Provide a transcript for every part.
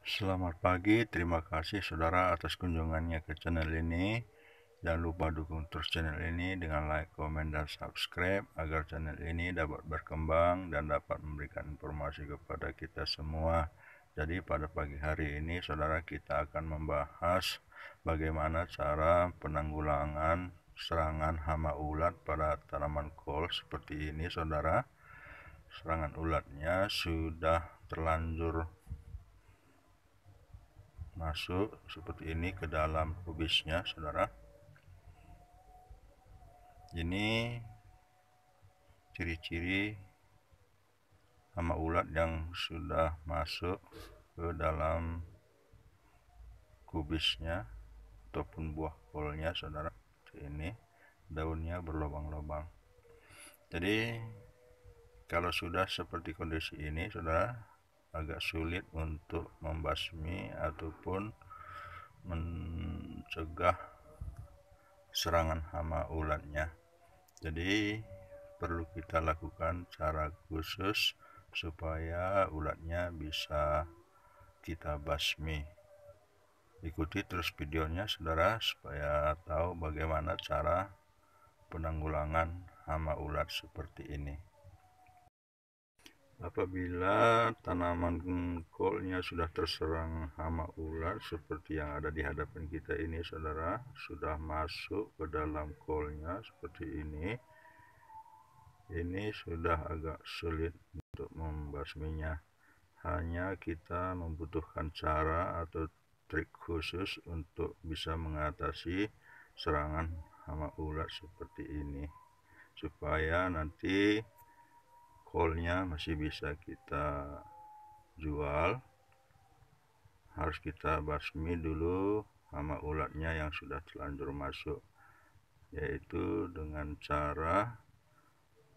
Selamat pagi, terima kasih saudara atas kunjungannya ke channel ini. Jangan lupa dukung terus channel ini dengan like, komen, dan subscribe agar channel ini dapat berkembang dan dapat memberikan informasi kepada kita semua. Jadi pada pagi hari ini saudara kita akan membahas bagaimana cara penanggulangan serangan hama ulat pada tanaman kol seperti ini saudara. Serangan ulatnya sudah terlanjur masuk seperti ini ke dalam kubisnya saudara ini ciri-ciri sama ulat yang sudah masuk ke dalam kubisnya ataupun buah kolnya saudara ini daunnya berlobang-lobang jadi kalau sudah seperti kondisi ini saudara agak sulit untuk membasmi ataupun mencegah serangan hama ulatnya jadi perlu kita lakukan cara khusus supaya ulatnya bisa kita basmi ikuti terus videonya saudara supaya tahu bagaimana cara penanggulangan hama ulat seperti ini Apabila tanaman kolnya sudah terserang hama ular seperti yang ada di hadapan kita ini saudara sudah masuk ke dalam kolnya seperti ini ini sudah agak sulit untuk membasminya hanya kita membutuhkan cara atau trik khusus untuk bisa mengatasi serangan hama ular seperti ini supaya nanti Kolnya masih bisa kita jual harus kita basmi dulu sama ulatnya yang sudah telanjur masuk yaitu dengan cara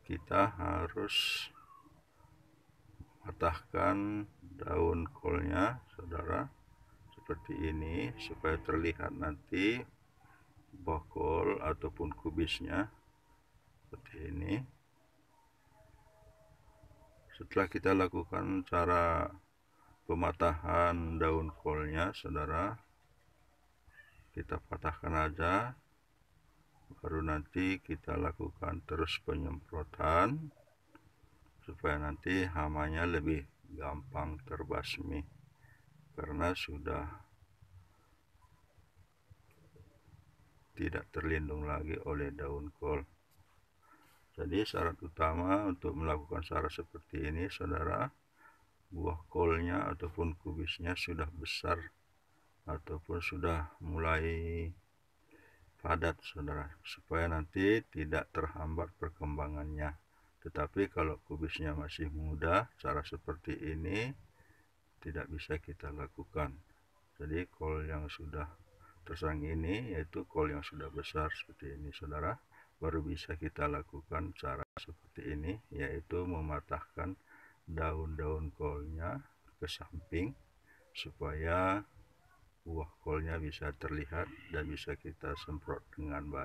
kita harus patahkan daun kolnya saudara seperti ini supaya terlihat nanti bokol ataupun kubisnya seperti ini setelah kita lakukan cara pematahan daun kolnya saudara kita patahkan aja baru nanti kita lakukan terus penyemprotan supaya nanti hamanya lebih gampang terbasmi karena sudah tidak terlindung lagi oleh daun kol jadi syarat utama untuk melakukan cara seperti ini saudara buah kolnya ataupun kubisnya sudah besar ataupun sudah mulai padat saudara supaya nanti tidak terhambat perkembangannya tetapi kalau kubisnya masih muda cara seperti ini tidak bisa kita lakukan jadi kol yang sudah tersang ini yaitu kol yang sudah besar seperti ini saudara baru bisa kita lakukan cara seperti ini yaitu mematahkan daun-daun kolnya ke samping supaya buah kolnya bisa terlihat dan bisa kita semprot dengan baik